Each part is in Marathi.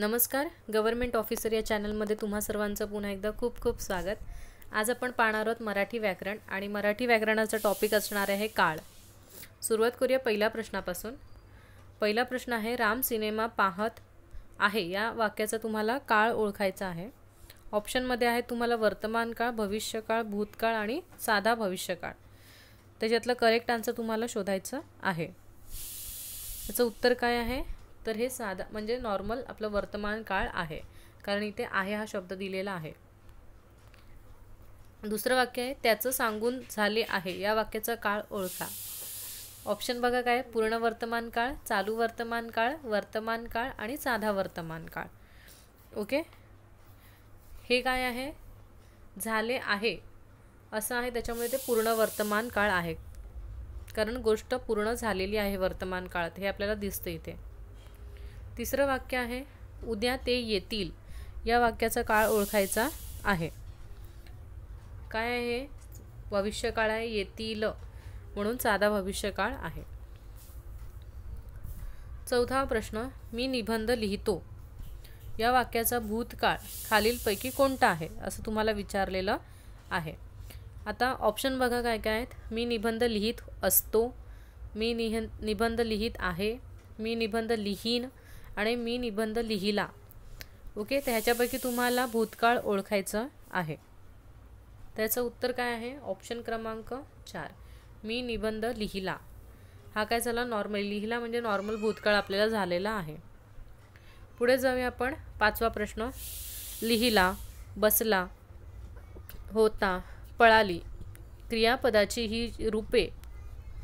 नमस्कार गव्हर्मेंट ऑफिसर या चॅनलमध्ये तुम्हा सर्वांचं पुन्हा एकदा खूप खूप स्वागत आज आपण पाहणार आहोत मराठी व्याकरण आणि मराठी व्याकरणाचा टॉपिक असणार आहे काळ सुरुवात करूया पहिल्या प्रश्नापासून पहिला प्रश्न आहे राम सिनेमा पाहत आहे या वाक्याचा तुम्हाला काळ ओळखायचा आहे ऑप्शनमध्ये आहे तुम्हाला वर्तमान काळ भविष्यकाळ भूतकाळ आणि साधा भविष्यकाळ त्याच्यातलं करेक्ट आन्सर तुम्हाला शोधायचं आहे त्याचं उत्तर काय आहे तर हे साधा म्हणजे नॉर्मल आपलं वर्तमान काळ आहे कारण इथे आहे हा शब्द दिलेला आहे दुसरं वाक्य आहे त्याचं सांगून झाले आहे या वाक्याचा काळ ओळखा ऑप्शन बघा काय पूर्ण वर्तमान काळ चालू वर्तमान काळ वर्तमान काळ आणि साधा वर्तमान काळ ओके हे काय आहे झाले आहे असं आहे त्याच्यामुळे ते पूर्ण वर्तमान काळ आहे कारण गोष्ट पूर्ण झालेली आहे वर्तमान काळात हे आपल्याला दिसतं इथे तिसरं वाक्य आहे उद्या ते येतील या वाक्याचा काळ ओळखायचा आहे काय आहे भविष्यकाळ आहे येतील म्हणून साधा भविष्यकाळ आहे चौथा प्रश्न मी निबंध लिहितो या वाक्याचा भूतकाळ खालीलपैकी कोणता आहे असं तुम्हाला विचारलेलं आहे आता ऑप्शन बघा काय काय आहेत मी निबंध लिहित असतो मी निह निबंध लिहित आहे मी निबंध लिहीन आणि मी निबंध लिहिला ओके त्याच्यापैकी तुम्हाला भूतकाळ ओळखायचं आहे त्याचं उत्तर काय आहे ऑप्शन क्रमांक चार मी निबंध लिहिला हा काय झाला नॉर्मल लिहिला म्हणजे नॉर्मल भूतकाळ आपल्याला झालेला आहे पुढे जाऊया आपण पाचवा प्रश्न लिहिला बसला होता पळाली क्रियापदाची ही रूपे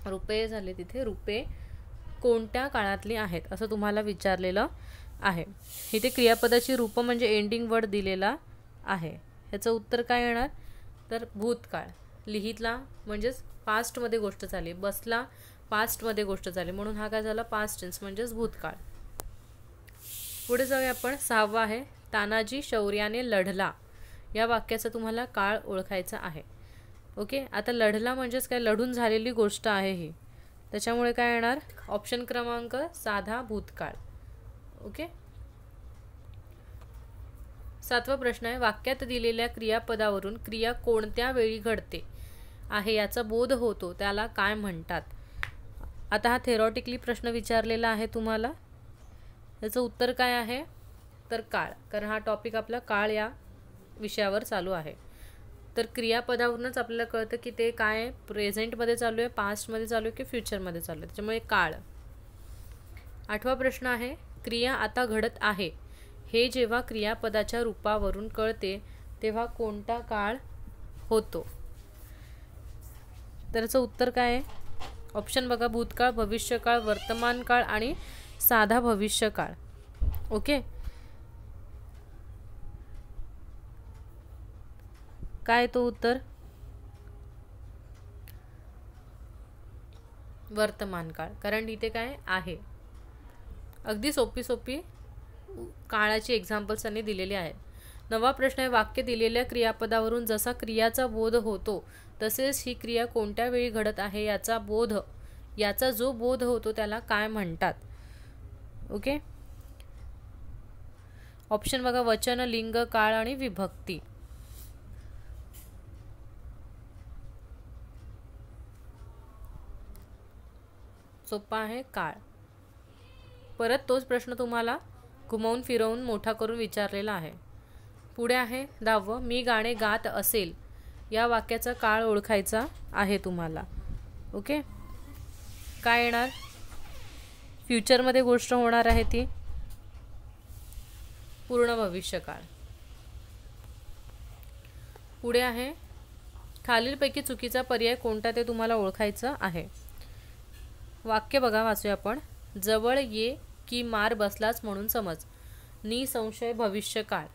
रूपे झाले तिथे रूपे कोणत्या काळातली आहेत असं तुम्हाला विचारलेलं आहे इथे क्रियापदाची रूपं म्हणजे एंडिंग वर्ड दिलेला आहे ह्याचं उत्तर काय येणार तर भूतकाळ लिहितला म्हणजेच पास्टमध्ये गोष्ट झाली बसला पास्टमध्ये गोष्ट झाली म्हणून हा काय झाला पास्ट टेन्स म्हणजेच भूतकाळ पुढे जाऊया आपण सहावा आहे तानाजी शौर्याने लढला या वाक्याचा तुम्हाला काळ ओळखायचा आहे ओके आता लढला म्हणजेच काय लढून झालेली गोष्ट आहे ही त्याच्यामुळे काय येणार ऑप्शन क्रमांक साधा भूतकाळ ओके सातवा प्रश्न आहे वाक्यात दिलेल्या क्रियापदावरून क्रिया कोणत्या वेळी घडते आहे याचा बोध होतो त्याला काय म्हणतात आता हा थेरॉटिकली प्रश्न विचारलेला आहे तुम्हाला त्याचं उत्तर काय आहे तर काळ कारण हा टॉपिक आपला काळ या विषयावर चालू आहे तर क्रियापदावरूनच आपल्याला कळतं की ते काय प्रेझेंटमध्ये चालू आहे पास्टमध्ये चालू आहे की फ्युचरमध्ये चालू आहे त्याच्यामुळे काळ आठवा प्रश्न आहे क्रिया आता घडत आहे हे जेव्हा क्रियापदाच्या रूपावरून कळते तेव्हा कोणता काळ होतो त्याचं उत्तर काय आहे ऑप्शन बघा भूतकाळ भविष्यकाळ वर्तमान काळ आणि साधा भविष्यकाळ ओके काय तो उत्तर वर्तमान काळ कारण इथे काय आहे अगदी सोपी सोपी काळाची एक्झाम्पल्स त्यांनी दिलेली आहेत नवा प्रश्न आहे वाक्य दिलेल्या क्रियापदावरून जसा क्रियाचा बोध होतो तसेच ही क्रिया कोणत्या वेळी घडत आहे याचा बोध याचा जो बोध होतो त्याला काय म्हणतात ओके ऑप्शन बघा वचन लिंग काळ आणि विभक्ती सोपा आहे काळ परत तोच प्रश्न तुम्हाला घुमवून फिरवून मोठा करून विचारलेला आहे पुढे आहे दहावं मी गाणे गात असेल या वाक्याचा काळ ओळखायचा आहे तुम्हाला ओके काय येणार फ्युचरमध्ये गोष्ट होणार आहे ती पूर्ण भविष्यकाळ पुढे आहे खालीलपैकी चुकीचा पर्याय कोणता ते तुम्हाला ओळखायचं आहे वाक्य बघा वाचूया आपण जवळ ये की मार बसलाच म्हणून समज निसंशय भविष्यकाळ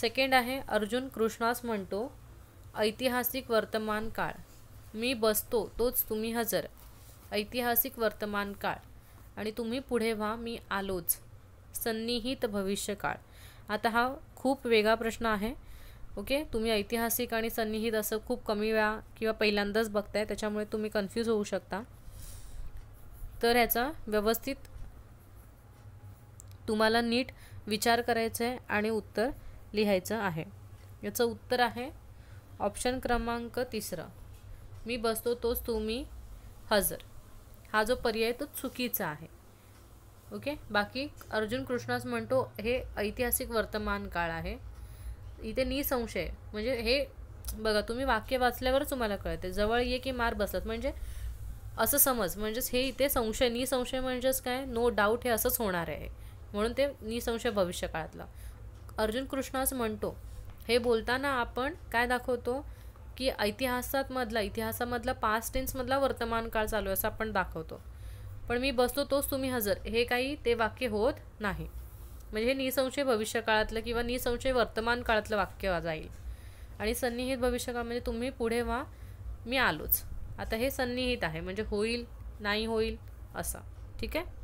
सेकंड आहे अर्जुन कृष्णास म्हणतो ऐतिहासिक वर्तमान काळ मी बसतो तोच तुम्ही हजर ऐतिहासिक वर्तमान काळ आणि तुम्ही पुढे व्हा मी आलोच सन्निहित भविष्यकाळ आता हा खूप वेगळा प्रश्न आहे ओके तुम्ही ऐतिहासिक आणि सन्निहित असं खूप कमी वेळा किंवा पहिल्यांदाच बघताय त्याच्यामुळे तुम्ही कन्फ्यूज होऊ शकता तर ह्याचा व्यवस्थित तुम्हाला नीट विचार करायचा आहे आणि उत्तर लिहायचं आहे याचं उत्तर आहे ऑप्शन क्रमांक तिसरा मी बसतो तोच तुम्ही हजर हा जो पर्याय तो चुकीचा आहे ओके बाकी अर्जुन कृष्णास म्हणतो हे ऐतिहासिक वर्तमान काळ आहे इथे निसंशय म्हणजे हे बघा तुम्ही वाक्य वाचल्यावरच तुम्हाला कळते जवळ ये की मार बसत म्हणजे असं समज म्हणजेच हे इथे संशय निसंशय म्हणजेच काय नो डाऊट हे असंच होणार आहे म्हणून ते निसंशय भविष्य काळातलं अर्जुन कृष्णास म्हणतो हे बोलताना आपण काय दाखवतो की मधला इतिहासामधला पास्ट टेन्समधला वर्तमान काळ चालू आहे असं आपण दाखवतो पण मी बसतो तोच तुम्ही हजर हे काही ते वाक्य होत नाही म्हणजे हे निसंशय भविष्य काळातलं किंवा निसंशय वर्तमान काळातलं वाक्य जाईल आणि सन्निहित भविष्यकाळ म्हणजे तुम्ही पुढे व्हा मी आलोच आता हे सन्निहित आहे म्हणजे होईल नाही होईल असा ठीक आहे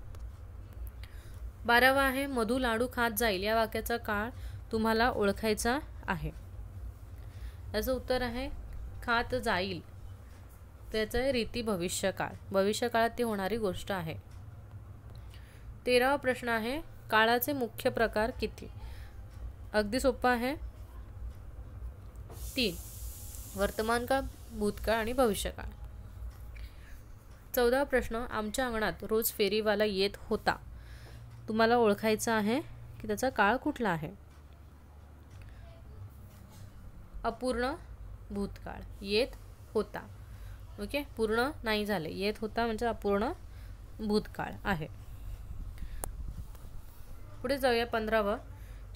बारावा आहे मधू लाडू खात जाईल या वाक्याचा काळ तुम्हाला ओळखायचा आहे याचं उत्तर आहे खात जाईल त्याचं रीती भविष्यकाळ भविष्यकाळात ती होणारी गोष्ट आहे तेरावा प्रश्न आहे काळाचे मुख्य प्रकार किती अगदी सोपा आहे तीन काळ भूतकाळ आणि भविष्यकाळ चौदा प्रश्न आमच्या अंगणात रोज फेरीवाला येत होता तुम्हाला ओळखायचं आहे की त्याचा काळ कुठला आहे अपूर्ण भूतकाळ येत होता ओके पूर्ण नाही झाले येत होता म्हणजे अपूर्ण भूतकाळ आहे पुढे जाऊया पंधरावं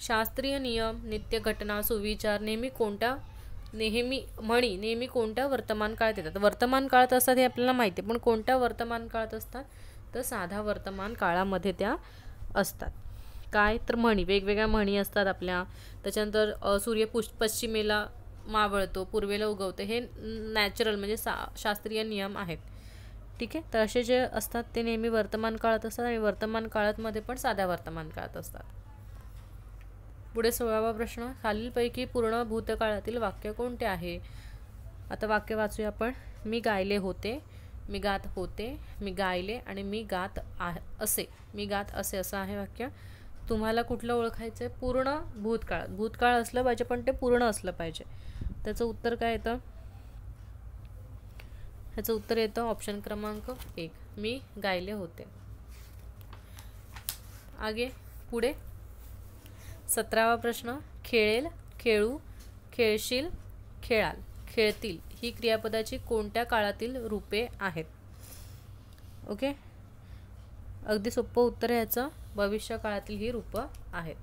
शास्त्रीय नियम नित्य घटना सुविचार नेहमी कोणत्या नेहमी म्हणी नेहमी कोणत्या वर्तमान काळात येतात वर्तमान काळात असतात हे आपल्याला माहिती आहे पण कोणत्या वर्तमान काळात असतात तर साधा वर्तमान काळामध्ये त्या असतात काय तर म्हणी वेगवेगळ्या म्हणी असतात आपल्या त्याच्यानंतर सूर्य पुश पश्चिमेला मावळतो पूर्वेला उगवतो हे नॅचरल म्हणजे सा शास्त्रीय नियम आहेत ठीक आहे तर असे जे असतात ते नेहमी वर्तमान काळात असतात आणि वर्तमान काळातमध्ये पण साध्या वर्तमान काळात असतात पुढे सोळावा प्रश्न खालीलपैकी पूर्ण भूतकाळातील वाक्य कोणते आहे आता वाक्य वाचूया आपण मी गायले होते मी गात होते मी गायले आणि मी गात आ असे मी गात असे असं आहे वाक्य तुम्हाला कुठलं ओळखायचं आहे पूर्ण भूतकाळ भूतकाळ असलं पाहिजे पण ते पूर्ण असलं पाहिजे त्याचं उत्तर काय येतं ह्याचं उत्तर येतं ऑप्शन क्रमांक एक मी गायले होते आगे पुढे सतरावा प्रश्न खेळेल खेळू खेळशील खेळाल खेळतील ही क्रियापदाची कोणत्या काळातील रूपे आहेत ओके अगदी सोपं उत्तर आहे याचं भविष्य काळातील ही रूपं आहेत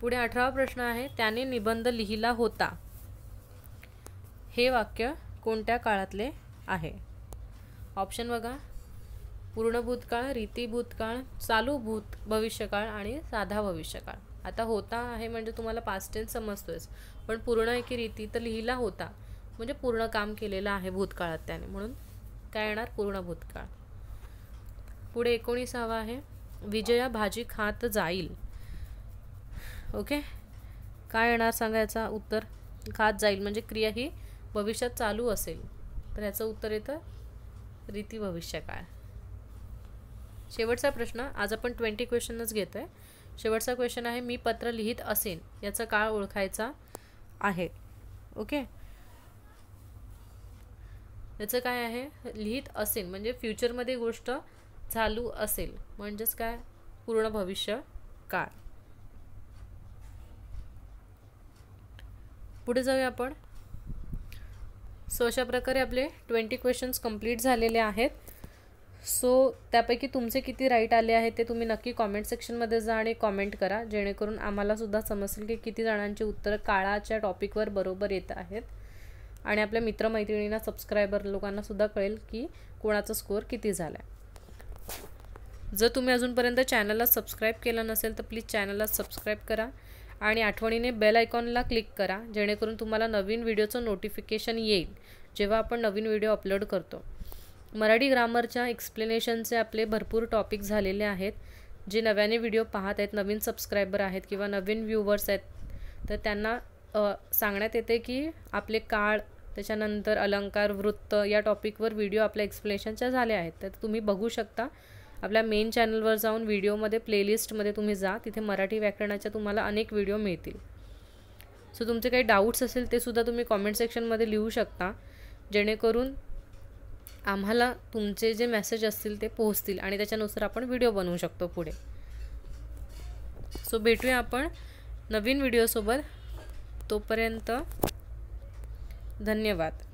पुढे अठरावा प्रश्न आहे त्याने निबंध लिहिला होता हे वाक्य कोणत्या काळातले आहे ऑप्शन बघा पूर्ण भूतकाळ रीती भूतकाळ चालू भूत भविष्यकाळ आणि साधा भविष्यकाळ आता होता आहे म्हणजे तुम्हाला पास्ट टेन्स समजतोयच पण पूर्ण आहे की रीती तर लिहिला होता म्हणजे पूर्ण काम केलेलं आहे भूतकाळात त्याने म्हणून काय येणार पूर्ण भूतकाळ पुढे एकोणीसावा आहे विजया भाजी खात जाईल ओके काय येणार सांगायचा उत्तर खात जाईल म्हणजे क्रिया ही भविष्यात चालू असेल तर ह्याचं उत्तर येतं रीती भविष्यकाळ शेवटचा प्रश्न आज आपण ट्वेंटी क्वेश्चनच घेतो आहे शेवटचा क्वेश्चन आहे मी पत्र लिहित असेन याचा काळ ओळखायचा आहे ओके याचं काय आहे लिहित असेल म्हणजे फ्युचरमध्ये गोष्ट चालू असेल म्हणजेच काय पूर्ण भविष्य काळ पुढे जाऊया आपण सो अशा प्रकारे आपले ट्वेंटी क्वेश्चन्स कंप्लीट झालेले आहेत सो त्यापैकी तुमचे किती राईट आले आहे ते तुम्ही नक्की कॉमेंट सेक्शनमध्ये जा आणि कॉमेंट करा जेणेकरून आम्हालासुद्धा समजेल की किती जणांची उत्तरं काळाच्या टॉपिकवर बरोबर येत आहेत आणि आपल्या मित्रमैत्रिणींना सबस्क्रायबर लोकांनासुद्धा कळेल की कोणाचा स्कोअर किती झाला आहे जर तुम्ही अजूनपर्यंत चॅनलला सबस्क्राईब केलं नसेल तर प्लीज चॅनलला सबस्क्राईब करा आणि आठवणीने बेल आयकॉनला क्लिक करा जेणेकरून तुम्हाला नवीन व्हिडिओचं नोटिफिकेशन येईल जेव्हा आपण नवीन व्हिडिओ अपलोड करतो मराठी ग्रामरच्या एक्सप्लेनेशनचे आपले भरपूर टॉपिक झालेले आहेत जे नव्याने व्हिडिओ पाहत आहेत नवीन सबस्क्रायबर आहेत किंवा नवीन व्ह्यूवर्स आहेत तर त्यांना सांगण्यात येते की आपले काळ त्याच्यानंतर अलंकार वृत्त या टॉपिकवर व्हिडिओ आपल्या एक्सप्लेनेशनच्या झाल्या आहेत तर तुम्ही बघू शकता आपल्या मेन चॅनलवर जाऊन व्हिडिओमध्ये प्लेलिस्टमध्ये तुम्ही जा तिथे मराठी व्याकरणाच्या तुम्हाला अनेक व्हिडिओ मिळतील सो तुमचे काही डाऊट्स असेल ते सुद्धा तुम्ही कॉमेंट सेक्शनमध्ये लिहू शकता जेणेकरून आम्हाला तुमचे जे मेसेज असतील ते पोहोचतील आणि त्याच्यानुसार आपण व्हिडिओ बनवू शकतो पुढे सो भेटूया आपण नवीन व्हिडिओसोबत तोपर्यंत धन्यवाद